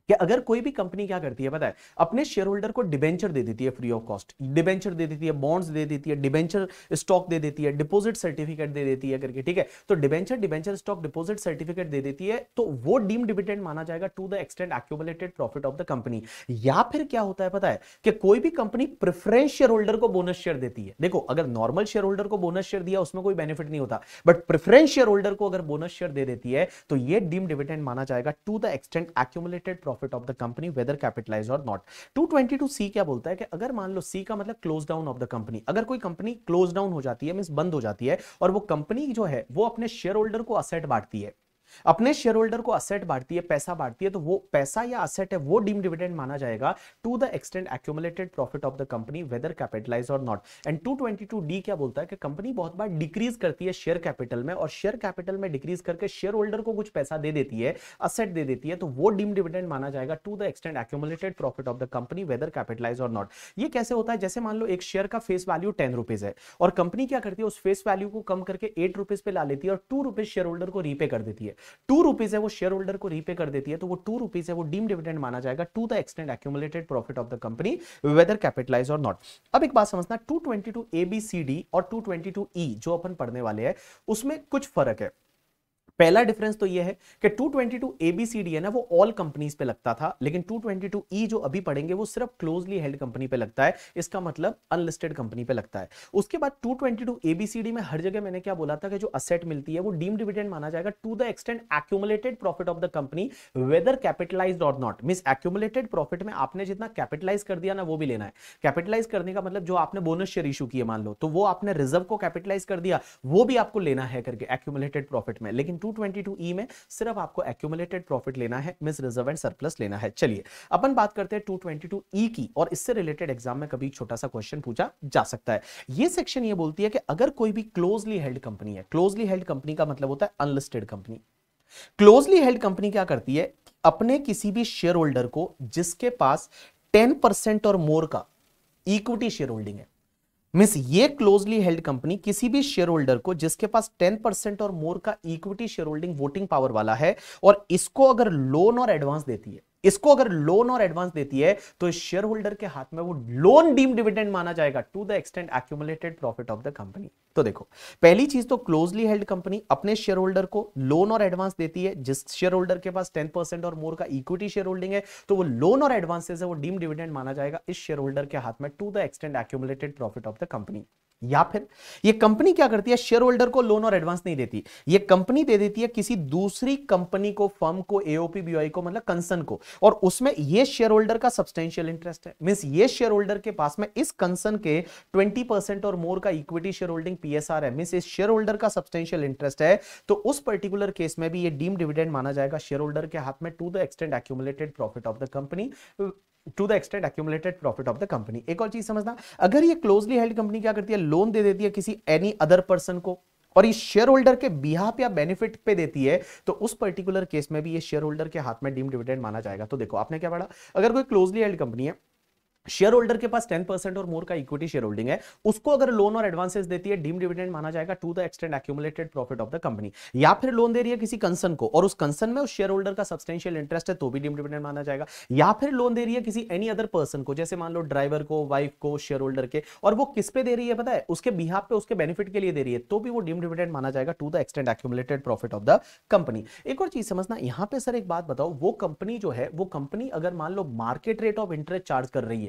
कि अगर कोई भी कंपनी क्या करती है पता है अपने शेयर होल्डर को डिबेंचर दे देती है फ्री ऑफ कॉस्ट डिबेंचर दे देती है बॉन्ड्स दे देती है डिबेंचर स्टॉक दे देती है डिपॉजिट सर्टिफिकेट दे देती है करके ठीक है तो debenture debenture stock deposit certificate दे देती है तो वो डीम डिविडेंड माना जाएगा to the extent acted profit of the company या फिर क्या होता है पता है कि कोई भी कंपनी प्रेफरेंस शेयर होल्डर को बोनस शेयर देती है देखो अगर नॉर्मल शेयर होल्डर को बोनस शेयर दिया उसमें कोई बेनिफिट नहीं होता बट प्रेफरेंस शेयर होल्डर को अगर बोनस शेयर दे देती है तो ये डीम डिविडेंड माना जाएगा to the extent accumulated profit profit of the company whether capitalise और not two twenty two C क्या बोलता है कि अगर मान लो सी का मतलब close down of the company अगर कोई कंपनी क्लोज डाउन हो जाती है मीन बंद हो जाती है और वो कंपनी जो है वो अपने शेयर होल्डर को असेट बांटती है अपने शेयर होल्डर को असेट बांटती है पैसा बांटती है तो वो पैसा या असेट है वो डीम डिविडेंड माना जाएगा to the extent accumulated profit of the company whether capitalise और नॉट एंड टू डी क्या बोलता है कि कंपनी बहुत बार डिक्रीज करती है शेयर कैपिटल में और शेयर कैपिटल में डिक्रीज करके शेयर होल्डर को कुछ पैसा दे देती है असेट दे देती है तो वो डीम डिविडेंड माना जाएगा to the extent accumulated profit of the company whether capitalise और नॉट ये कैसे होता है जैसे मान लो एक शेयर का फेस वैल्यू टेन रुपीज है और कंपनी क्या करती है उस फेस वैल्यू को कम करके एट रुपीज पे ला लेती है और टू रुपीज शेयर होल्डर को रीपे कर देती है टू रुपीज है वो शेयर होल्डर को रीपे कर देती है तो वो टू रुपीज है वो डीम डिविडेंड माना जाएगा to the extent accumulated profit of the company whether capitalise और नॉट अब एक बात समझना two twenty two A B C D और टू ट्वेंटी टू ई जो अपन पढ़ने वाले हैं उसमें कुछ फर्क है पहला डिफरेंस तो यह है कि 222 एबीसीडी है ना वो ऑल कंपनीज पे लगता था लेकिन 222 ई e जो अभी पढ़ेंगे वो सिर्फ क्लोजली हेल्ड कंपनी पे लगता है इसका मतलब अनलिस्टेड कंपनी पे लगता है उसके बाद 222 एबीसीडी में हर जगह मैंने क्या बोला था कि जो असेट मिलती है वो डीम डिविडेंड माना जाएगा to the extent accumulated profit of the company whether capitalise और नॉट मीन एक्यूमुलेटेड प्रॉफिट में आपने जितना कैपिटलाइज कर दिया ना वो भी लेना है कैपिटलाइज करने का मतलब जो आपने बोनस शेयर इशू किए मान लो तो वो आपने रिजर्व को कैपिटलाइज कर दिया वो भी आपको लेना है करके एक्यूमुलेटेड प्रॉफिट में लेकिन टू 222 ई e में सिर्फ आपको एक्यूमुलेटेड प्रॉफिट लेना है मिस रिजर्व एंड सरप्लस लेना है चलिए अपन बात करते हैं 222 ई e की और इससे रिलेटेड एग्जाम में कभी छोटा सा क्वेश्चन पूछा जा सकता है ये सेक्शन ये बोलती है कि अगर कोई भी क्लोजली हेल्ड कंपनी है क्लोजली हेल्ड कंपनी का मतलब होता है unlisted company closely held company क्या करती है अपने किसी भी शेयर होल्डर को जिसके पास 10% और मोर का इक्विटी शेयर होल्डिंग है मीन्स ये क्लोजली हेल्ड कंपनी किसी भी शेयर होल्डर को जिसके पास 10 परसेंट और मोर का equity shareholding voting power वाला है और इसको अगर लोन और एडवांस देती है इसको अगर लोन और एडवांस देती है तो शेयर होल्डर के हाथ में वो लोन डीम डिविडेंड माना जाएगा to the extent accumulated profit of the company तो देखो पहली चीज तो क्लोजली हेल्ड कंपनी अपने शेयर होल्डर को लोन और एडवांस देती है जिस शेयर होल्डर के पास टेन परसेंट और मोर का इक्विटी शेयर होल्डिंग है तो वो लोन और एडवांस है वो डीम डिविडेंड माना जाएगा इस शेयर होल्डर के हाथ में to the extent accumulated profit of the company या फिर ये कंपनी क्या करती है शेयर होल्डर को लोन और एडवांस नहीं देती ये कंपनी दे देती है किसी दूसरी कंपनी को फर्म को एओपी बीओआई को मतलब कंसर्न को और उसमें ये शेयर होल्डर का सब्सटेंशियल इंटरेस्ट है मींस ये शेयर होल्डर के पास में इस कंसर्न के 20% और मोर का इक्विटी शेयर होल्डिंग पीएसआर है मींस इस शेयर होल्डर का सब्सटेंशियल इंटरेस्ट है तो उस पर्टिकुलर केस में भी ये डीम डिविडेंड माना जाएगा शेयर होल्डर के हाथ में to the extent accumulated profit of the company to the extent accumulated profit of the company एक और चीज समझना अगर ये क्लोजली हेल्ड कंपनी क्या करती है लोन दे देती है किसी एनी अदर पर्सन को और ये शेयर होल्डर के बिहाफ या बेनिफिट पे देती है तो उस पर्टिकुलर केस में भी ये शेयर होल्डर के हाथ में डीम डिविडेंड माना जाएगा तो देखो आपने क्या पढ़ा अगर कोई क्लोजली हेल्ड कंपनी है शेयर होल्डर के पास टेन परसेंट और मोर का इक्विटी शेयर होल्डिंग है उसको अगर लोन और एडवांसेस देती है डीम डिविडेंड माना जाएगा to the extent accumulated profit of the company या फिर लोन दे रही है किसी कंसर्न को और उस कंसर्न में उस शेयर होल्डर का सब्सटेंशियल इंटरेस्ट है तो भी डीम डिविडेंड माना जाएगा या फिर लोन दे रही है किसी एनी अदर पर्सन को जैसे मान लो ड्राइवर को वाइफ को शेयर होल्डर के और वो किस पे दे रही है पता है उसके बिहार पे उसके बेनिफिट के लिए दे रही है तो भी वो डीम डिविडेंड माना जाएगा to the extent accumulated profit of the company एक और चीज समझना यहाँ पे सर एक बात बताओ वो कंपनी जो है वो कंपनी अगर मान लो market rate of interest charge कर रही है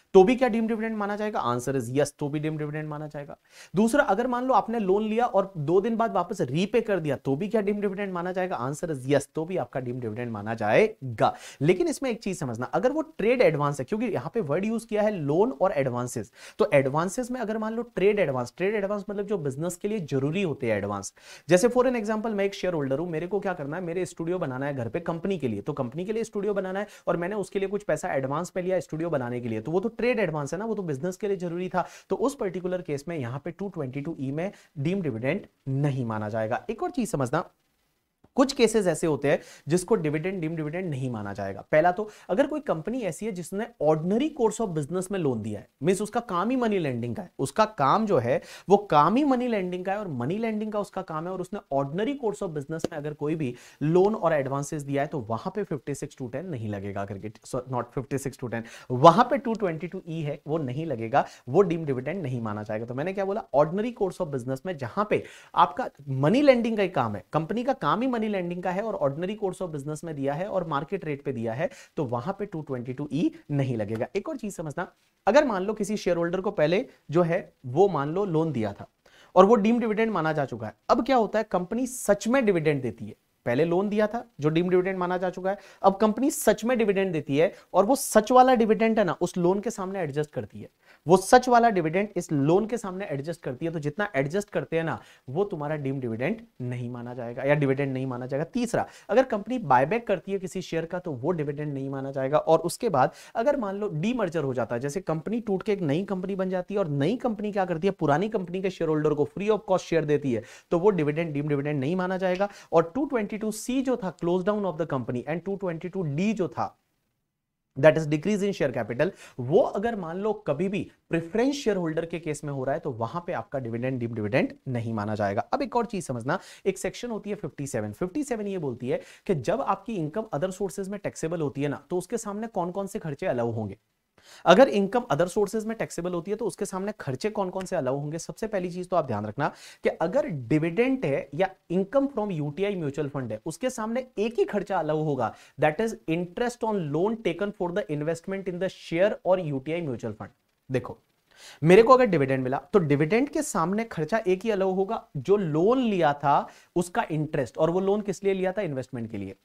तो भी क्या डीम डिविडेंड माना जाएगा आंसर इज यस तो भी डीम डिविडेंड माना जाएगा दूसरा अगर मान लो आपने लोन लिया और दो दिन बाद वापस रीपे कर दिया तो भी क्या डीम डिविडेंड माना जाएगा आंसर इज यस तो भी आपका डीम डिविडेंड माना जाएगा लेकिन इसमें एक चीज समझना अगर वो ट्रेड एडवांस है क्योंकि यहां पर वर्ड यूज किया है लोन और एडवांसेस तो एडवांसेस में अगर मान लो ट्रेड एडवांस ट्रेड एडवांस मतलब जो बिजनेस के लिए जरूरी होते हैं एडवांस जैसे फॉर एन एग्जाम्पल मैं एक शेयर होल्डर हूं मेरे को क्या करना है मेरे स्टूडियो बनाना है घर पर कंपनी के लिए तो कंपनी के लिए स्टूडियो बनाना है और मैंने उसके लिए कुछ पैसा एडवांस में लिया स्टूडियो बनाने के लिए तो वो तो ट्रेड एडवांस है ना वो तो बिजनेस के लिए जरूरी था तो उस पर्टिकुलर केस में यहां पे टू ई e में डीम डिविडेंड नहीं माना जाएगा एक और चीज समझना कुछ केसेस ऐसे होते हैं जिसको डिविडेंड डीम डिविडेंड नहीं माना जाएगा पहला तो अगर कोई कंपनी ऐसी है जिसने ऑर्डनरी कोर्स ऑफ बिजनेस में लोन दिया है मीन्स उसका काम ही मनी लैंडिंग का है उसका काम जो है वो काम ही मनी लैंडिंग का है और मनी लैंडिंग का उसका काम है और उसने ऑर्डनरी कोर्स ऑफ बिजनेस में अगर कोई भी लोन और एडवांसेस दिया है तो वहां पे सिक्स टू टेन नहीं लगेगा करके not fifty six two ten वहां पे टू ई e है वो नहीं लगेगा वो डीम डिविडेंड नहीं माना जाएगा तो मैंने क्या बोला ऑर्डनरी कोर्स ऑफ बिजनेस में जहां पे आपका मनी लैंडिंग का ही काम है कंपनी का काम ही मनी लैंडिंग का है और ऑर्डनरी कोर्स ऑफ बिजनेस में दिया है और मार्केट रेट पे दिया है तो वहां पे 222 ई e नहीं लगेगा एक और चीज समझना अगर मान लो किसी शेयर होल्डर को पहले जो है वो मान लो लोन दिया था और वो डीम डिविडेंड माना जा चुका है अब क्या होता है कंपनी सच में डिविडेंड देती है पहले लोन दिया था जो डीम डिविडेंड माना जा चुका है अब कंपनी सच में डिविडेंड देती है और वो सच वाला डिविडेंड है ना उस लोन के सामने एडजस्ट करती है वो सच वाला डिविडेंड इस लोन के सामने एडजस्ट करती है तो जितना एडजस्ट करते हैं ना वो तुम्हारा डीम डिविडेंड नहीं माना जाएगा या डिविडेंड नहीं माना जाएगा तीसरा अगर कंपनी बायबैक करती है किसी शेयर का तो वो डिविडेंड नहीं माना जाएगा और उसके बाद अगर मान लो डी मर्जर हो जाता है जैसे कंपनी टूट के एक नई कंपनी बन जाती है और नई कंपनी क्या करती है पुरानी कंपनी के शेयर होल्डर को फ्री ऑफ कॉस्ट शेयर देती है तो वो डिविडेंड डीम डिविडेंड नहीं माना जाएगा और टू 222C जो था close down of the company and 222D जो था that is decrease in share capital वो अगर मान लो कभी भी प्रेफरेंस शेयर होल्डर के केस में हो रहा है तो वहां पे आपका डिविडेंड डीप डिविडेंड नहीं माना जाएगा अब एक और चीज समझना एक सेक्शन होती है 57 57 ये बोलती है कि जब आपकी इनकम अदर सोर्सेज में टैक्सेबल होती है ना तो उसके सामने कौन कौन से खर्चे अलाउ होंगे अगर इनकम अदर सोर्सेज में टैक्सेबल होती है तो उसके सामने खर्चे कौन कौन से अलाउ होंगे सबसे पहली चीज तो आप ध्यान रखना कि अगर डिविडेंट है या income from UTI mutual fund है उसके सामने एक ही खर्चा अलाउ होगा that is interest on loan taken for the investment in the share और यूटीआई म्यूचुअल फंड देखो मेरे को अगर डिविडेंड मिला तो डिविडेंड के सामने खर्चा एक ही अलग होगा जो लोन लिया था उसका इंटरेस्ट और वो लोन किस लिए लिया था इन्वेस्टमेंट के लिए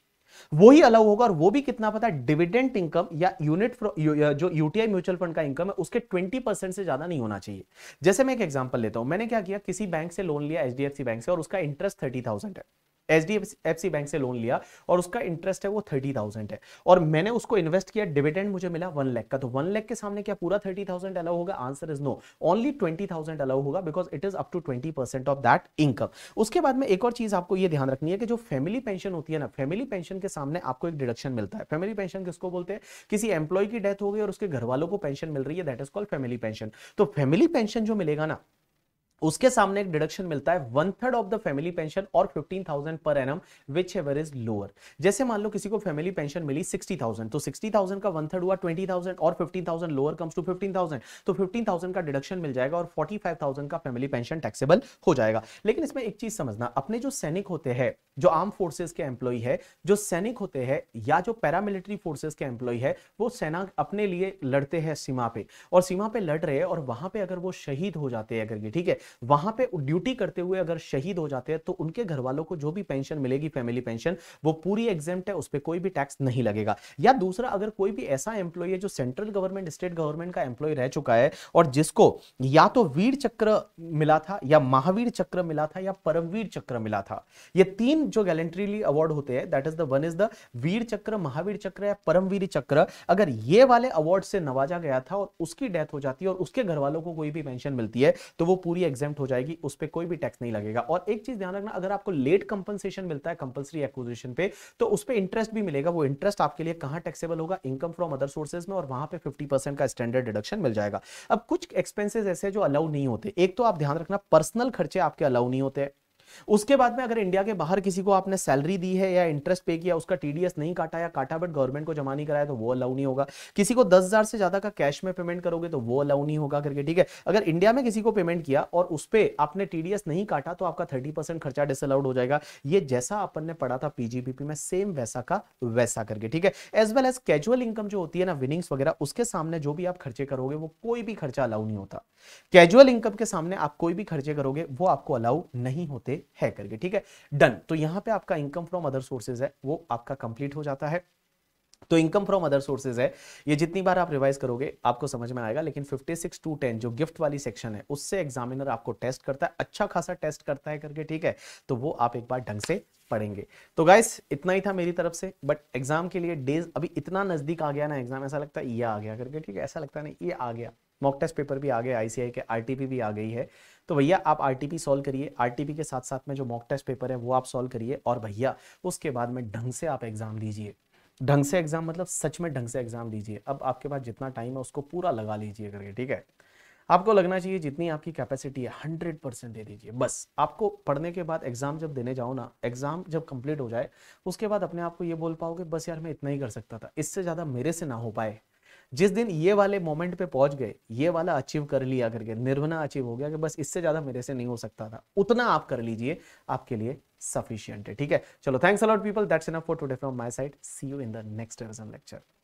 वो ही अलाउ होगा और वो भी कितना पता है डिविडेंट इनकम या यूनिट जो यूटीआई म्यूचुअल फंड का इनकम है उसके 20% से ज्यादा नहीं होना चाहिए जैसे मैं एक एग्जांपल लेता हूं मैंने क्या किया किसी बैंक से लोन लिया एच बैंक से और उसका इंटरेस्ट थर्टी है एच बैंक से लोन लिया और उसका इंटरेस्ट है वो थर्टी थाउजेंड है और मैंने उसको इन्वेस्ट किया डिविडेंड मुझे मिला वन लैख का तो वन लैख के सामने क्या पूरा थर्टी थाउजेंड अलाउ होगा answer is no only twenty thousand allow होगा because it is up to twenty percent of that income उसके बाद में एक और चीज आपको ये ध्यान रखनी है कि जो फैमिली पेंशन होती है ना फैमिली पेंशन के सामने आपको एक डिडक्शन मिलता है फैमिली पेंशन किसको बोलते हैं किसी एम्प्लॉय की डेथ हो गई और उसके घर वालों को पेंशन मिल रही है that is called family pension तो फैमिली पेंशन जो मिलेगा ना उसके सामने एक डिडक्शन मिलता है one third of the family pension और fifteen thousand per annum whichever is lower जैसे मान लो किसी को फैमिली पेंशन मिली सिक्सटी थाउजेंड तो सिक्सटी थाउजेंड का वन थर्ड हुआ ट्वेंटी थाउजेंड और fifteen thousand lower comes to fifteen thousand तो फिफ्टीन थाउजेंड का डिडक्शन मिल जाएगा और फोर्टी फाइव थाउजेंड का फैमिली पेंशन टैक्सेबल हो जाएगा लेकिन इसमें एक चीज समझना अपने जो सैनिक होते हैं जो आर्म फोर्सेज के एम्प्लॉय है जो सैनिक होते हैं या जो पैरामिलिट्री फोर्सेज के एम्प्लॉय है वो सेना अपने लिए लड़ते हैं सीमा पे और सीमा पे लड़ रहे हैं और वहां पे अगर वो शहीद हो जाते हैं अगर ये ठीक है वहां पे ड्यूटी करते हुए अगर शहीद हो जाते हैं तो उनके घर वालों को जो भी पेंशन मिलेगी फैमिली पेंशन वो पूरी एग्जेम्प्ट है उस पर कोई भी टैक्स नहीं लगेगा या दूसरा अगर कोई भी ऐसा एम्प्लॉय है जो सेंट्रल गवर्नमेंट स्टेट गवर्नमेंट का एम्प्लॉय रह चुका है और जिसको या तो वीर चक्र मिला था या महावीर चक्र मिला था या परमवीर चक्र मिला था ये तीन जो गैलेंट्रीली अवार्ड होते हैं that is the one is the Vir Chakra Mahavir चक्र या परमवीर चक्र अगर ये वाले अवार्ड से नवाजा गया था और उसकी डेथ हो जाती है और उसके घर वालों को कोई भी पेंशन मिलती है तो वो पूरी एग्जाम्प्ट हो जाएगी उस पर कोई भी टैक्स नहीं लगेगा और एक चीज ध्यान रखना अगर आपको लेट कंपनसेशन मिलता है कंपलसरी एक्विजिशन पे तो उस पर इंटरेस्ट भी मिलेगा वो इंटरेस्ट आपके लिए कहां टैक्सेबल होगा इनकम फ्रॉम अदर सोर्सेज में और वहां पे परसेंट का स्टैंडर्ड डिडक्शन मिल जाएगा अब कुछ एक्सपेंसेस ऐसे जो अलाउ नहीं होते एक तो आप ध्यान रखना पर्सनल खर्चे आपके अलाउ नहीं होते उसके बाद में अगर इंडिया के बाहर किसी को आपने सैलरी दी है या इंटरेस्ट पे किया उसका टीडीएस नहीं काटा या काटा बट गवर्नमेंट को जमा नहीं कराया तो वो अलाउ नहीं होगा किसी को दस हजार से ज्यादा का कैश में पेमेंट करोगे तो वो अलाउ नहीं होगा करके ठीक है अगर इंडिया में किसी को पेमेंट किया और उस पर आपने टीडीएस नहीं काटा तो आपका थर्टी परसेंट खर्चा डिसअलाउड हो जाएगा ये जैसा अपन ने पढ़ा था पीजीपीपी में सेम वैसा का वैसा करके ठीक है as well as casual income जो होती है ना विनिंग्स वगैरह उसके सामने जो भी आप खर्चे करोगे वो कोई भी खर्चा अलाउ नहीं होता कैजुअल इनकम के सामने आप कोई भी खर्चे करोगे वो आपको अलाउ नहीं होते है करके ठीक है डन तो यहां पे आपका इनकम फ्रॉम अदर सोर्सेज है वो आपका कंप्लीट हो जाता है तो इनकम फ्रॉम अदर सोर्सेज है ये जितनी बार आप रिवाइज करोगे आपको समझ में आएगा लेकिन 56 टू 10 जो गिफ्ट वाली सेक्शन है उससे एग्जामिनर आपको टेस्ट करता है अच्छा खासा टेस्ट करता है करके ठीक है तो वो आप एक बार ढंग से पढ़ेंगे तो गाइस इतना ही था मेरी तरफ से बट एग्जाम के लिए डेज अभी इतना नजदीक आ गया ना एग्जाम ऐसा लगता है ये आ गया करके ठीक है ऐसा लगता नहीं ये आ गया मॉक टेस्ट पेपर भी आ गए आईसीआई के आर भी आ गई है तो भैया आप आर टी सॉल्व करिए आर के साथ साथ में जो मॉक टेस्ट पेपर है वो आप सॉल्व करिए और भैया उसके बाद में ढंग से आप एग्जाम दीजिए ढंग से एग्जाम मतलब सच में ढंग से एग्जाम दीजिए अब आपके पास जितना टाइम है उसको पूरा लगा लीजिए करके ठीक है आपको लगना चाहिए जितनी आपकी कैपेसिटी है हंड्रेड परसेंट दे दीजिए बस आपको पढ़ने के बाद एग्जाम जब देने जाओ ना एग्जाम जब कंप्लीट हो जाए उसके बाद अपने आप को ये बोल पाओगे बस यार मैं इतना ही कर सकता था इससे ज़्यादा मेरे से ना हो पाए जिस दिन ये वाले मोमेंट पे पहुंच गए ये वाला अचीव कर लिया करके निर्वना अचीव हो गया कि बस इससे ज्यादा मेरे से नहीं हो सकता था उतना आप कर लीजिए आपके लिए सफिशियंट है ठीक है चलो thanks a lot people that's enough for today from my side see you in the next revision lecture